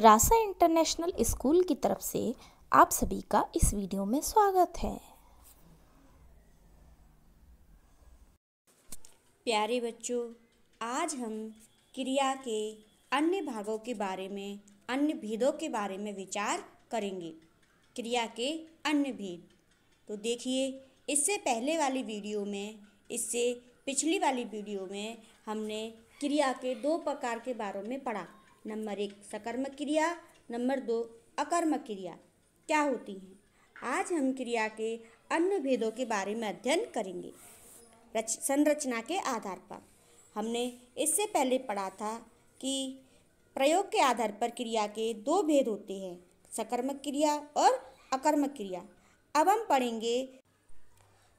रासा international school की तरफ से आप सभी का इस वीडियो में स्वागत है प्यारे बच्चों आज हम क्रिया के अन्य भागों के बारे में अन्य भेदों के बारे में विचार करेंगे क्रिया के अन्य भेद तो देखिए इससे पहले वाली वीडियो में इससे पिछली वाली वीडियो में हमने क्रिया के दो प्रकार के बारे में पढ़ा नंबर एक सकर्म क्रिया नंबर दो अकर्मक क्रिया क्या होती हैं आज हम क्रिया के अन्य भेदों के बारे में अध्ययन करेंगे रच संरचना के आधार पर हमने इससे पहले पढ़ा था कि प्रयोग के आधार पर क्रिया के दो भेद होते हैं सकर्मक क्रिया और अकर्मक क्रिया अब हम पढ़ेंगे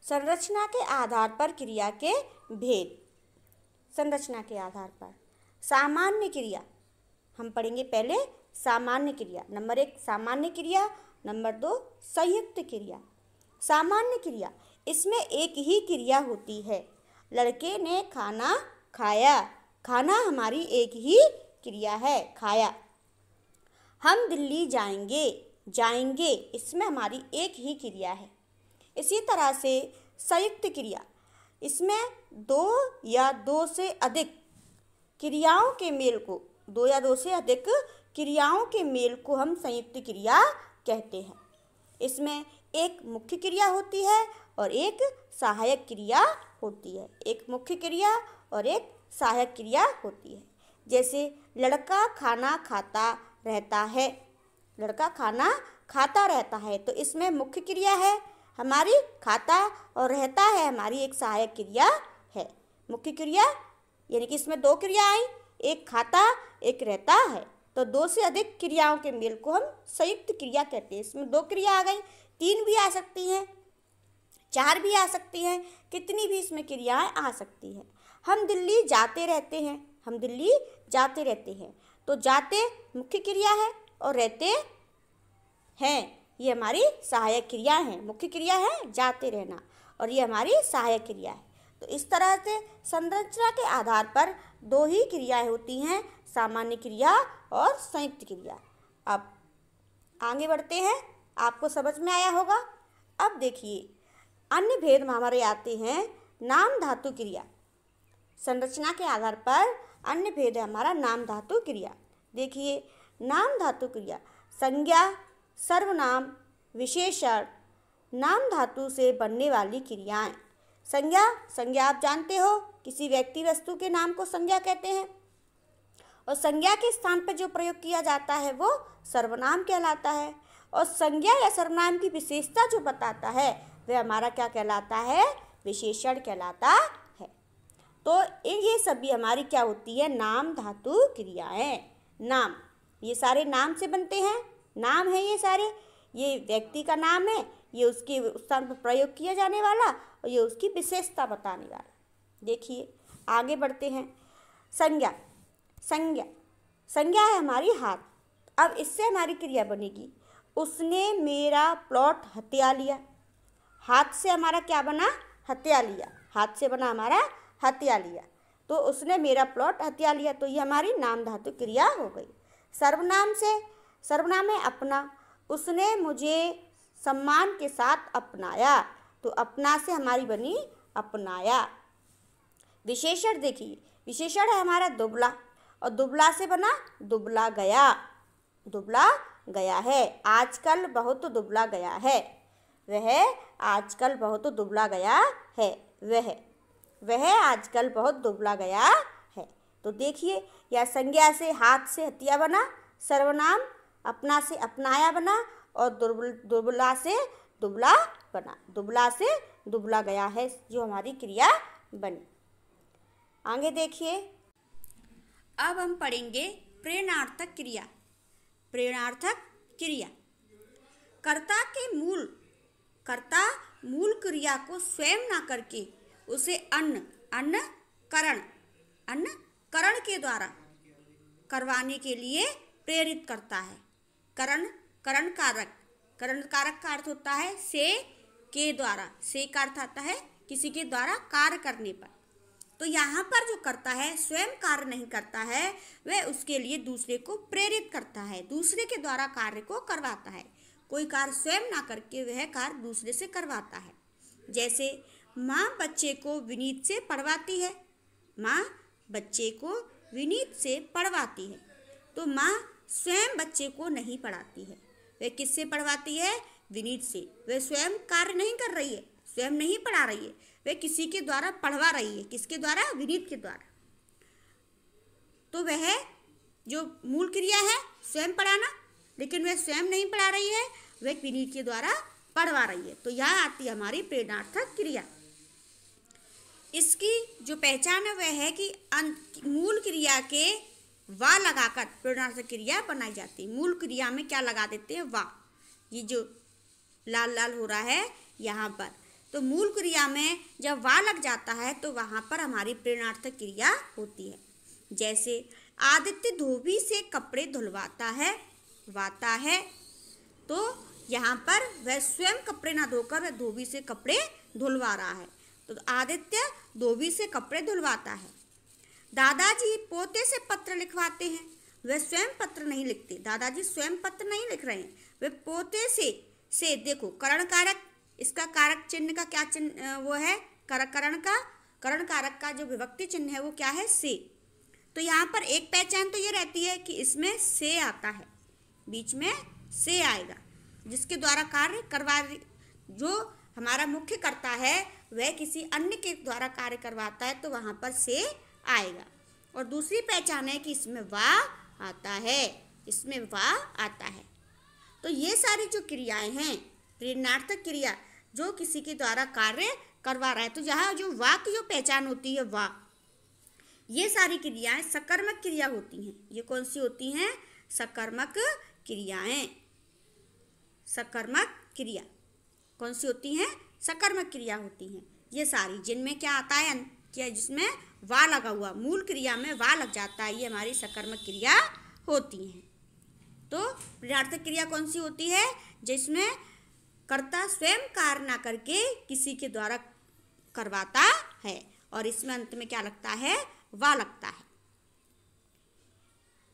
संरचना के आधार पर क्रिया के भेद संरचना के आधार पर सामान्य क्रिया हम पढ़ेंगे पहले सामान्य क्रिया नंबर एक सामान्य क्रिया नंबर दो संयुक्त क्रिया सामान्य क्रिया इसमें एक ही क्रिया होती है लड़के ने खाना खाया खाना हमारी एक ही क्रिया है खाया हम दिल्ली जाएंगे जाएंगे इसमें हमारी एक ही क्रिया है इसी तरह से संयुक्त क्रिया इसमें दो या दो से अधिक क्रियाओं के मेल को दो या दो से अधिक क्रियाओं के मेल को हम संयुक्त क्रिया कहते हैं इसमें एक मुख्य क्रिया होती है और एक सहायक क्रिया होती है एक मुख्य क्रिया और एक सहायक क्रिया होती है जैसे लड़का खाना खाता रहता है लड़का खाना खाता रहता है तो इसमें मुख्य क्रिया है हमारी खाता और रहता है हमारी एक सहायक क्रिया है मुख्य क्रिया यानी कि इसमें दो क्रिया आई एक खाता एक रहता है तो दो से अधिक क्रियाओं के मेल को हम संयुक्त क्रिया कहते हैं इसमें दो क्रिया आ गई तीन भी आ सकती हैं चार भी आ सकती हैं कितनी भी इसमें क्रियाएं आ सकती हैं हम दिल्ली जाते रहते हैं हम दिल्ली जाते रहते हैं तो जाते मुख्य क्रिया है और रहते हैं ये हमारी सहायक क्रिया है मुख्य क्रिया है जाते रहना और ये हमारी सहायक क्रिया है तो इस तरह से संरचना के आधार पर दो ही क्रियाएं होती हैं सामान्य क्रिया और संयुक्त क्रिया अब आगे बढ़ते हैं आपको समझ में आया होगा अब देखिए अन्य भेद हमारे आते हैं नाम धातु क्रिया संरचना के आधार पर अन्य भेद है हमारा नाम धातु क्रिया देखिए नाम धातु क्रिया संज्ञा सर्वनाम विशेषण नाम धातु से बनने वाली क्रियाएं संज्ञा संज्ञा आप जानते हो किसी व्यक्ति वस्तु के नाम को संज्ञा कहते हैं और संज्ञा के स्थान पर जो प्रयोग किया जाता है वो सर्वनाम कहलाता है और संज्ञा या सर्वनाम की विशेषता जो बताता है वह हमारा क्या कहलाता है विशेषण कहलाता है तो ये सभी हमारी क्या होती है नाम धातु क्रियाएं नाम ये सारे नाम से बनते हैं नाम है ये सारे ये व्यक्ति का नाम है ये उसके स्थान पर प्रयोग किया जाने वाला और ये उसकी विशेषता बताने वाला देखिए आगे बढ़ते हैं संज्ञा संज्ञा संज्ञा है हमारी हाथ अब इससे हमारी क्रिया बनेगी उसने मेरा प्लॉट हत्या लिया हाथ से हमारा क्या बना हत्या लिया हाथ से बना हमारा हत्या लिया तो उसने मेरा प्लॉट हत्या लिया तो ये हमारी नाम धातु क्रिया हो गई सर्वनाम से सर्वनाम है अपना उसने मुझे सम्मान के साथ अपनाया तो अपना से हमारी बनी अपनाया विशेषण देखिए विशेषण है हमारा दुबला और दुबला से बना दुबला गया दुबला गया है आजकल बहुत दुबला गया है वह आजकल बहुत दुबला गया है वह वह आजकल बहुत दुबला गया है तो देखिए या संज्ञा से हाथ से हत्या बना सर्वनाम अपना से अपनाया बना और दुर्बल दुर्बला से दुबला बना दुबला से दुबला गया है जो हमारी क्रिया बनी आगे देखिए अब हम पढ़ेंगे प्रेरणार्थक क्रिया प्रेरणार्थक क्रिया कर्ता के मूल कर्ता मूल क्रिया को स्वयं ना करके उसे अन्न अन्न करण अन्न करण के द्वारा करवाने के लिए प्रेरित करता है करण करण कारक करण कारक का अर्थ होता है से के द्वारा से का अर्थ आता है किसी के द्वारा कार्य करने पर तो यहाँ पर जो करता है स्वयं कार्य नहीं करता है वह उसके लिए दूसरे को प्रेरित करता है दूसरे के द्वारा कार्य को करवाता है कोई कार्य स्वयं ना करके वह कार्य दूसरे से करवाता है जैसे माँ बच्चे को विनीत से पढ़वाती है माँ बच्चे को विनीत से पढ़वाती है तो माँ स्वयं बच्चे को नहीं पढ़ाती है वह किससे पढ़वाती है विनीत से वह स्वयं कार्य नहीं कर रही है स्वयं नहीं पढ़ा रही है वह किसी के द्वारा पढ़वा रही है किसके द्वारा विनीत के द्वारा तो वह जो मूल क्रिया है स्वयं पढ़ाना लेकिन वह स्वयं नहीं पढ़ा रही है वह विनीत के द्वारा पढ़वा रही है तो यह आती है हमारी प्रेरणार्थक क्रिया इसकी जो पहचान है वह है कि मूल क्रिया के वा लगाकर प्रेरणार्थक क्रिया बनाई जाती है मूल क्रिया में क्या लगा देते हैं वा ये जो लाल लाल हो रहा है यहाँ पर तो मूल क्रिया में जब वा लग जाता है तो वहाँ पर हमारी प्रेरणार्थक क्रिया होती है जैसे आदित्य धोबी से कपड़े धुलवाता है वाता है तो यहाँ पर वह स्वयं कपड़े ना धोकर वह धोबी से कपड़े धुलवा रहा है तो आदित्य धोबी से कपड़े धुलवाता है दादाजी पोते से पत्र लिखवाते हैं वे स्वयं पत्र नहीं लिखते दादाजी स्वयं पत्र नहीं लिख रहे हैं वे पोते से से देखो करण कारक इसका कारक चिन्ह का क्या चिन्ह वो है कर, करण का करण कारक का जो विभक्ति चिन्ह है वो क्या है से तो यहाँ पर एक पहचान तो ये रहती है कि इसमें से आता है बीच में से आएगा जिसके द्वारा कार्य करवा जो हमारा मुख्य करता है वह किसी अन्य के द्वारा कार्य करवाता है तो वहाँ पर से आएगा और दूसरी पहचान है कि इसमें वा आता है इसमें वा आता है तो ये सारी जो क्रियाएं हैं प्रेरणार्थक क्रिया जो किसी के द्वारा कार्य करवा रहा है तो यहाँ जो वा की जो पहचान होती है वा ये सारी क्रियाएं सकर्मक क्रिया होती हैं ये कौन सी होती हैं सकर्मक क्रियाएं सकर्मक क्रिया कौन सी होती हैं सकर्मक क्रिया होती हैं ये सारी जिनमें क्या आता है क्या जिसमें वा लगा हुआ मूल क्रिया में वा लग जाता है ये हमारी सकर्मक क्रिया होती है तो प्रार्थक क्रिया कौन सी होती है जिसमें कर्ता स्वयं कार्य ना करके किसी के द्वारा करवाता है और इसमें अंत में क्या लगता है वा लगता है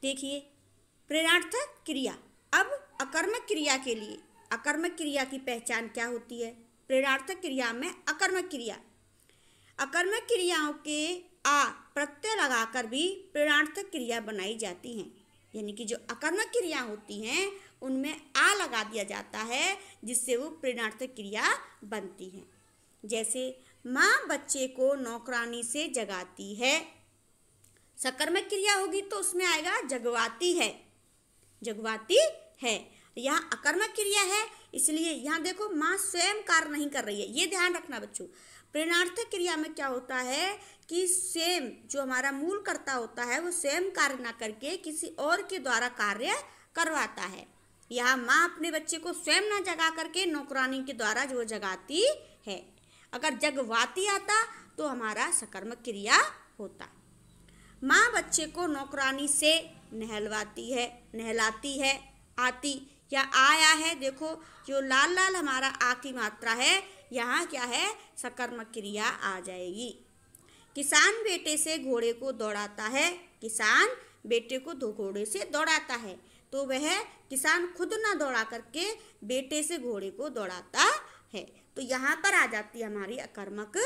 देखिए प्रेरणार्थक क्रिया अब अकर्मक क्रिया के लिए अकर्मक क्रिया की पहचान क्या होती है प्रेरणार्थक क्रिया में अकर्मक क्रिया अकर्मक क्रियाओं के आ प्रत्यय लगाकर भी प्रेरणार्थक क्रिया बनाई जाती हैं यानी कि जो अकर्मक क्रिया होती हैं उनमें आ लगा दिया जाता है जिससे वो प्रेरणार्थक क्रिया बनती है जैसे माँ बच्चे को नौकरानी से जगाती है सकर्मक क्रिया होगी तो उसमें आएगा जगवाती है जगवाती है यहाँ अकर्मक क्रिया है इसलिए यहाँ देखो माँ स्वयं कार्य नहीं कर रही है ये ध्यान रखना बच्चों प्रेरणार्थक क्रिया में क्या होता है कि सेम जो हमारा मूल कर्ता होता है वो सेम कार्य ना करके किसी और के द्वारा कार्य करवाता है यहाँ माँ अपने बच्चे को स्वयं ना जगा करके नौकरानी के द्वारा जो जगाती है अगर जगवाती आता तो हमारा सकर्मक क्रिया होता माँ बच्चे को नौकरानी से नहलवाती है नहलाती है आती या आया है देखो जो लाल लाल हमारा आ की मात्रा है यहाँ क्या है सकर्मक क्रिया आ जाएगी किसान बेटे से घोड़े को दौड़ाता है किसान बेटे को दो घोड़े से दौड़ाता है तो वह किसान खुद ना दौड़ा करके बेटे से घोड़े को दौड़ाता है तो यहाँ पर आ जाती है हमारी अकर्मक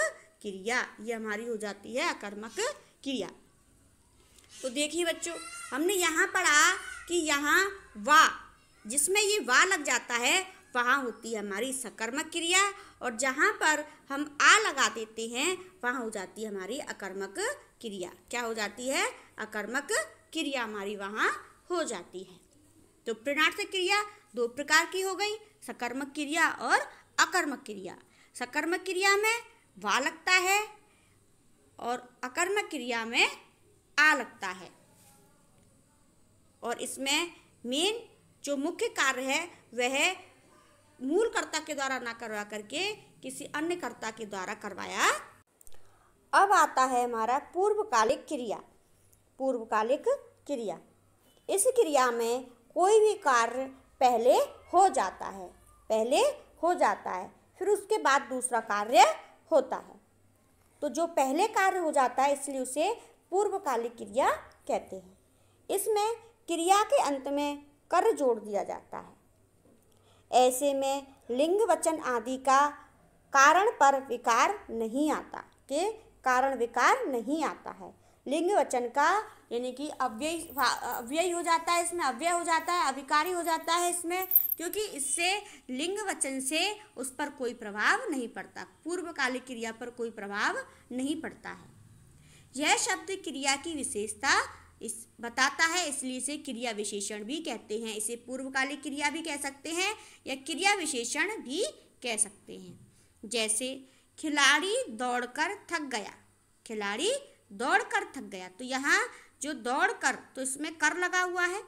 क्रिया ये हमारी हो जाती है अकर्मक क्रिया तो देखिए बच्चों हमने यहाँ पढ़ा कि यहाँ वा जिसमें ये वा लग जाता है वहाँ होती है हमारी सकर्मक क्रिया और जहाँ पर हम आ लगा देते हैं वहाँ हो जाती है हमारी अकर्मक क्रिया क्या हो जाती है अकर्मक क्रिया हमारी वहाँ हो जाती है तो प्रणार्थ क्रिया दो प्रकार की हो गई सकर्मक क्रिया और अकर्मक क्रिया सकर्मक क्रिया में वा लगता है और अकर्मक क्रिया में आ लगता है और इसमें मेन जो मुख्य कार्य है वह मूल कर्ता के द्वारा ना करवा करके किसी अन्य कर्ता के द्वारा करवाया अब आता है हमारा पूर्वकालिक क्रिया पूर्वकालिक क्रिया इस क्रिया में कोई भी कार्य पहले हो जाता है पहले हो जाता है फिर उसके बाद दूसरा कार्य होता है तो जो पहले कार्य हो जाता है इसलिए उसे पूर्वकालिक क्रिया कहते हैं इसमें क्रिया के अंत में कर जोड़ दिया जाता है ऐसे में लिंग वचन आदि का कारण पर विकार नहीं आता के कारण विकार नहीं आता है लिंग वचन का यानी कि अव्यय अव्यय हो जाता है इसमें अव्यय हो जाता है अविकारी हो जाता है इसमें क्योंकि इससे लिंग वचन से उस पर कोई प्रभाव नहीं पड़ता पूर्वकालिक क्रिया पर कोई प्रभाव नहीं पड़ता है यह शब्द क्रिया की विशेषता इस बताता है इसलिए इसे क्रिया विशेषण भी कहते हैं इसे पूर्वकालिक क्रिया भी कह सकते हैं या क्रिया विशेषण भी कह सकते हैं जैसे खिलाड़ी दौड़कर थक गया खिलाड़ी दौड़कर थक गया तो यहाँ जो दौड़कर तो इसमें कर लगा हुआ है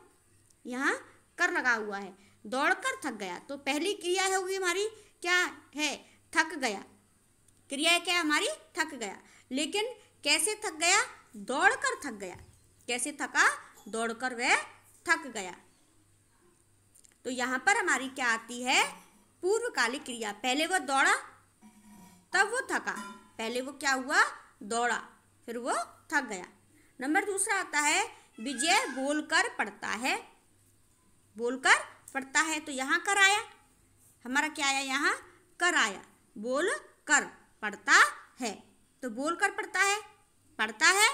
यहाँ कर लगा हुआ है दौड़कर थक गया तो पहली क्रिया होगी हमारी क्या है थक गया क्रिया क्या हमारी थक गया लेकिन कैसे थक गया दौड़कर थक गया कैसे थका दौड़कर वह थक गया तो यहाँ पर हमारी क्या आती है पूर्वकालिक क्रिया पहले वह दौड़ा तब वो थका पहले वो क्या हुआ दौड़ा फिर वो थक गया नंबर दूसरा आता है विजय बोलकर पढ़ता है बोलकर पढ़ता है तो यहाँ कर आया हमारा क्या आया यहाँ कर आया बोल कर पड़ता है तो बोल कर पढ़ता है पढ़ता है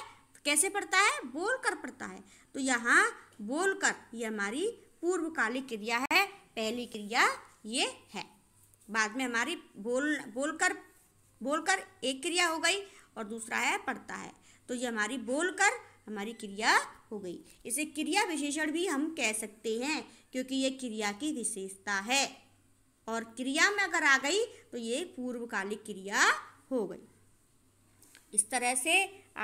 कैसे पड़ता है बोल कर पड़ता है तो यहाँ बोल कर ये हमारी पूर्वकालिक क्रिया है पहली क्रिया ये है बाद में हमारी बोल बोल कर एक क्रिया हो गई और दूसरा है पढ़ता है तो ये हमारी बोलकर हमारी क्रिया हो गई इसे क्रिया विशेषण भी हम कह सकते हैं क्योंकि ये क्रिया की विशेषता है और क्रिया में अगर आ गई तो ये पूर्वकालिक क्रिया हो गई इस तरह से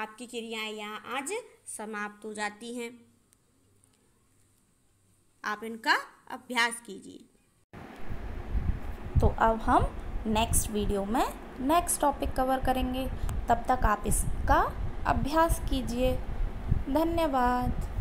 आपकी क्रियाएं यहाँ आज समाप्त हो जाती हैं आप इनका अभ्यास कीजिए तो अब हम नेक्स्ट वीडियो में नेक्स्ट टॉपिक कवर करेंगे तब तक आप इसका अभ्यास कीजिए धन्यवाद